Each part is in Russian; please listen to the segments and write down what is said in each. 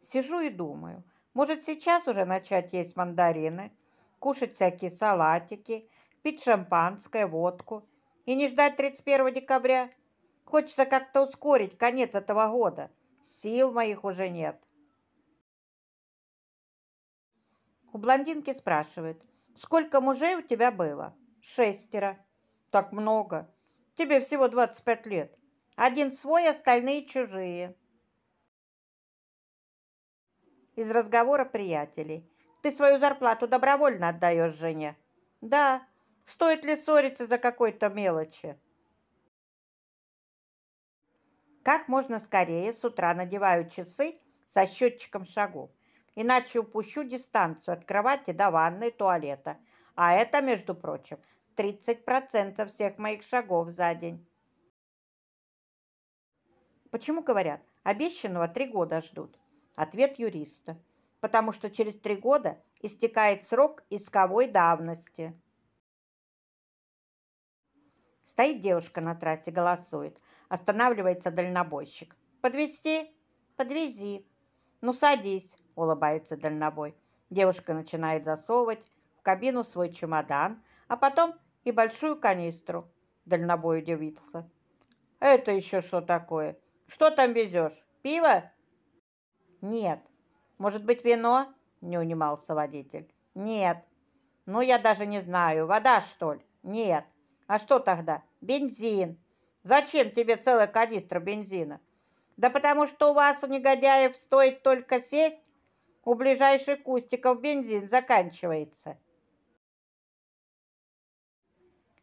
Сижу и думаю, может сейчас уже начать есть мандарины, кушать всякие салатики, пить шампанское, водку и не ждать 31 декабря. Хочется как-то ускорить конец этого года. Сил моих уже нет. У блондинки спрашивают, сколько мужей у тебя было? Шестеро. Так много. Тебе всего 25 лет. Один свой, остальные чужие из разговора приятелей. «Ты свою зарплату добровольно отдаешь жене?» «Да. Стоит ли ссориться за какой-то мелочи?» Как можно скорее с утра надеваю часы со счетчиком шагов, иначе упущу дистанцию от кровати до ванной туалета. А это, между прочим, 30% всех моих шагов за день. Почему говорят, обещанного три года ждут? Ответ юриста. Потому что через три года истекает срок исковой давности. Стоит девушка на трассе, голосует. Останавливается дальнобойщик. Подвезти? Подвези. Ну садись, улыбается дальнобой. Девушка начинает засовывать в кабину свой чемодан, а потом и большую канистру. Дальнобой удивился. Это еще что такое? Что там везешь? Пиво? Нет. Может быть, вино? Не унимался водитель. Нет. Ну, я даже не знаю. Вода, что ли? Нет. А что тогда? Бензин. Зачем тебе целая канистра бензина? Да потому что у вас, у негодяев, стоит только сесть, у ближайших кустиков бензин заканчивается.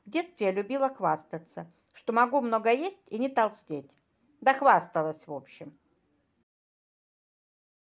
В детстве я любила хвастаться, что могу много есть и не толстеть. Да хвасталась, в общем.